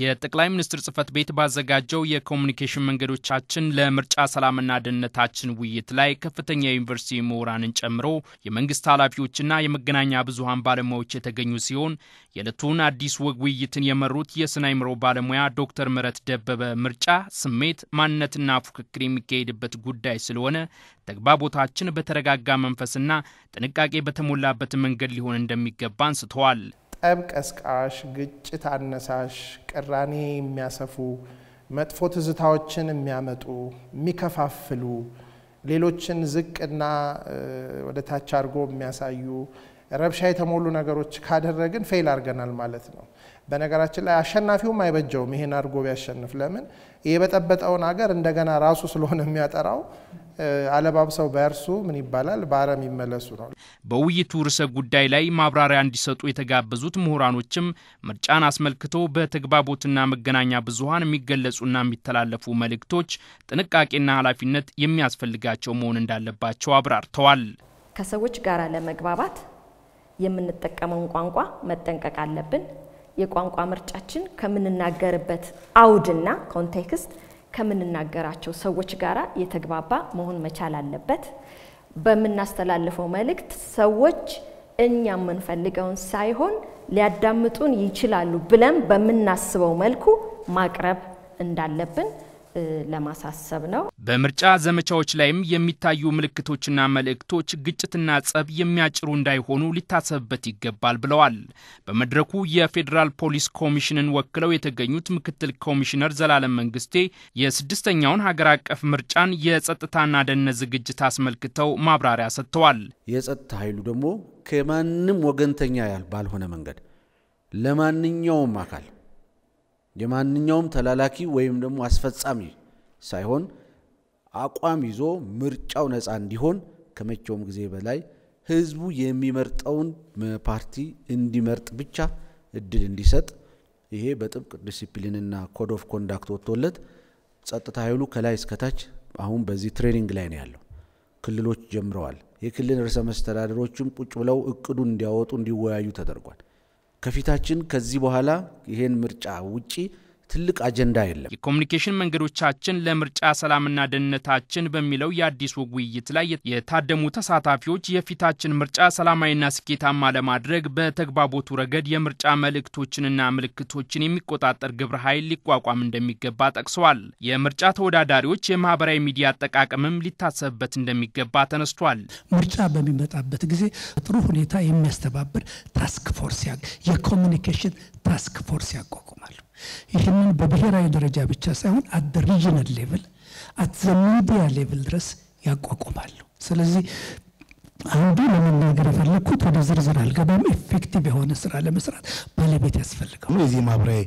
የጠቅላይ ሚኒስትር ጽህፈት ቤት ባዘጋጀው የኮሚኒኬሽን መንገዶቻችን ለምርጫ ሰላምና ደህንነታችን ውይይት ላይ ከፍተኛ የዩኒቨርሲቲ ምሁራንን ጨምሮ የመንግስት ኃላፊዎችና የመገናኛ ብዙሀን ባለሙያዎች የተገኙ ሲሆን የዕለቱን አዲስ ወግ ውይይትን የመሩት የስነ አእምሮ ባለሙያ ዶክተር ምረት ደበበ ምርጫ ስሜት፣ ማንነትና ፉክክር የሚካሄድበት ጉዳይ ስለሆነ ተግባቦታችን በተረጋጋ መንፈስና ጥንቃቄ በተሞላበት መንገድ ሊሆን እንደሚገባ አንስተዋል። ጠብ ቀስቃሽ፣ ግጭት አነሳሽ፣ ቅራኔ የሚያሰፉ መጥፎ ትዝታዎችን የሚያመጡ የሚከፋፍሉ ሌሎችን ዝቅና ወደ ታች አድርጎ የሚያሳዩ ረብሻ የተሞሉ ነገሮች ካደረግን ፌል አድርገናል ማለት ነው። በነገራችን ላይ አሸናፊውም አይበጀውም ይሄን አድርጎ ቢያሸንፍ። ለምን የበጠበጠውን አገር እንደገና ራሱ ስለሆነ የሚያጠራው አለባብሰው በእርሱ ምን ይባላል በአረ ይመለሱ ነው። በውይይቱ ርዕሰ ጉዳይ ላይ ማብራሪያ እንዲሰጡ የተጋበዙት ምሁራኖችም ምርጫን አስመልክቶ በተግባቦትና መገናኛ ብዙሃን የሚገለጹና የሚተላለፉ መልእክቶች ጥንቃቄና ኃላፊነት የሚያስፈልጋቸው መሆን እንዳለባቸው አብራርተዋል። ከሰዎች ጋር ለመግባባት የምንጠቀመውን ቋንቋ መጠንቀቅ አለብን። የቋንቋ ምርጫችን ከምንናገርበት አውድና ኮንቴክስት ከምንናገራቸው ሰዎች ጋራ የተግባባ መሆን መቻል አለበት። በምናስተላልፈው መልእክት ሰዎች እኛ የምንፈልገውን ሳይሆን ሊያዳምጡን ይችላሉ ብለን በምናስበው መልኩ ማቅረብ እንዳለብን ለማሳሰብ ነው። በምርጫ ዘመቻዎች ላይም የሚታዩ ምልክቶችና መልእክቶች ግጭትና ጸብ የሚያጭሩ እንዳይሆኑ ሊታሰብበት ይገባል ብለዋል። በመድረኩ የፌዴራል ፖሊስ ኮሚሽንን ወክለው የተገኙት ምክትል ኮሚሽነር ዘላለም መንግስቴ የስድስተኛውን ሀገር አቀፍ ምርጫን የጸጥታና ደህንነት ዝግጅት አስመልክተው ማብራሪያ ሰጥተዋል። የጸጥታ ኃይሉ ደግሞ ከማንም ወገንተኛ ባልሆነ መንገድ ለማንኛውም አካል የማንኛውም ተላላኪ ወይም ደግሞ አስፈጻሚ ሳይሆን አቋም ይዞ ምርጫው ነፃ እንዲሆን ከመቼውም ጊዜ በላይ ህዝቡ የሚመርጠውን ፓርቲ እንዲመርጥ ብቻ እድል እንዲሰጥ ይሄ በጥብቅ ዲሲፕሊንና ኮድ ኦፍ ኮንዳክት ወጥቶለት ጸጥታ ኃይሉ ከላይ እስከታች አሁን በዚህ ትሬኒንግ ላይ ነው ያለው። ክልሎች ጀምረዋል። የክልል ርዕሰ መስተዳደሮችም ቁጭ ብለው እቅዱን እንዲያወጡ እንዲወያዩ ተደርጓል። ከፊታችን ከዚህ በኋላ ይሄን ምርጫ ውጪ ትልቅ አጀንዳ የለም። የኮሚኒኬሽን መንገዶቻችን ለምርጫ ሰላምና ደህንነታችን በሚለው የአዲሱ ውይይት ላይ የታደሙ ተሳታፊዎች የፊታችን ምርጫ ሰላማዊና ስኬታማ ለማድረግ በተግባቦቱ ረገድ የምርጫ መልእክቶችንና ምልክቶችን የሚቆጣጠር ግብረ ኃይል ሊቋቋም እንደሚገባ ጠቅሰዋል። የምርጫ ተወዳዳሪዎች የማህበራዊ ሚዲያ አጠቃቀምም ሊታሰብበት እንደሚገባ ተነስቷል። ምርጫ በሚመጣበት ጊዜ ጥሩ ሁኔታ የሚያስተባብር ታስክ ፎርስ የኮሚኒኬሽን ታስክ ፎርስ ያቆ ይህንን በብሔራዊ ደረጃ ብቻ ሳይሆን አት ሪጅናል ሌቭል አት ዘ ሚዲያ ሌቭል ድረስ ያቋቁማሉ። ስለዚህ አንዱ ለመናገር የፈለግኩት ወደ ዝርዝር አልገባም፣ ኤፌክቲቭ የሆነ ስራ ለመስራት ባለቤት ያስፈልጋል። የዚህ ማህበራዊ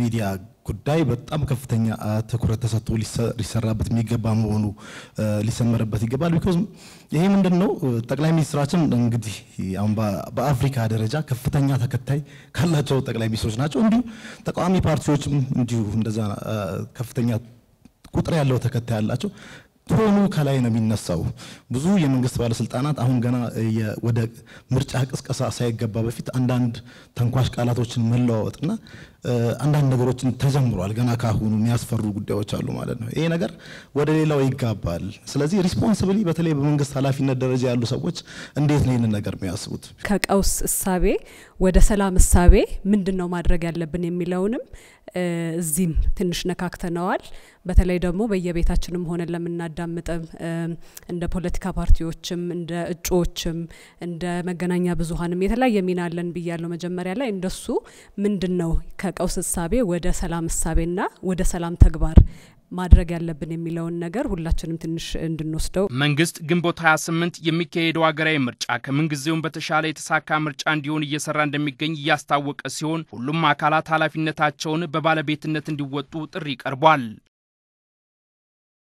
ሚዲያ ጉዳይ በጣም ከፍተኛ ትኩረት ተሰጥቶ ሊሰራበት የሚገባ መሆኑ ሊሰመርበት ይገባል። ቢኮዝ ይሄ ምንድን ነው ጠቅላይ ሚኒስትራችን እንግዲህ አሁን በአፍሪካ ደረጃ ከፍተኛ ተከታይ ካላቸው ጠቅላይ ሚኒስትሮች ናቸው። እንዲሁም ተቃዋሚ ፓርቲዎችም እንዲሁ እንደዛ ከፍተኛ ቁጥር ያለው ተከታይ አላቸው። ቶኑ ከላይ ነው የሚነሳው። ብዙ የመንግስት ባለስልጣናት አሁን ገና ወደ ምርጫ ቅስቀሳ ሳይገባ በፊት አንዳንድ ተንኳሽ ቃላቶችን መለዋወጥና አንዳንድ ነገሮችን ተጀምሯል። ገና ካሁኑ የሚያስፈሩ ጉዳዮች አሉ ማለት ነው። ይሄ ነገር ወደ ሌላው ይጋባል። ስለዚህ ሪስፖንስብሊ፣ በተለይ በመንግስት ኃላፊነት ደረጃ ያሉ ሰዎች እንዴት ነው ይህንን ነገር የሚያስቡት? ከቀውስ እሳቤ ወደ ሰላም እሳቤ ምንድን ነው ማድረግ ያለብን የሚለውንም እዚህም ትንሽ ነካክተነዋል። በተለይ ደግሞ በየቤታችንም ሆነን ለምናዳምጠም እንደ ፖለቲካ ፓርቲዎችም እንደ እጩዎችም እንደ መገናኛ ብዙሀንም የተለያየ ሚና አለን ብያለው። መጀመሪያ ላይ። እንደሱ ምንድን ነው ከቀውስ እሳቤ ወደ ሰላም እሳቤና ወደ ሰላም ተግባር ማድረግ ያለብን የሚለውን ነገር ሁላችንም ትንሽ እንድንወስደው። መንግስት ግንቦት 28 የሚካሄደው ሀገራዊ ምርጫ ከምንጊዜውም በተሻለ የተሳካ ምርጫ እንዲሆን እየሰራ እንደሚገኝ እያስታወቀ ሲሆን ሁሉም አካላት ኃላፊነታቸውን በ በባለቤትነት እንዲወጡ ጥሪ ቀርቧል።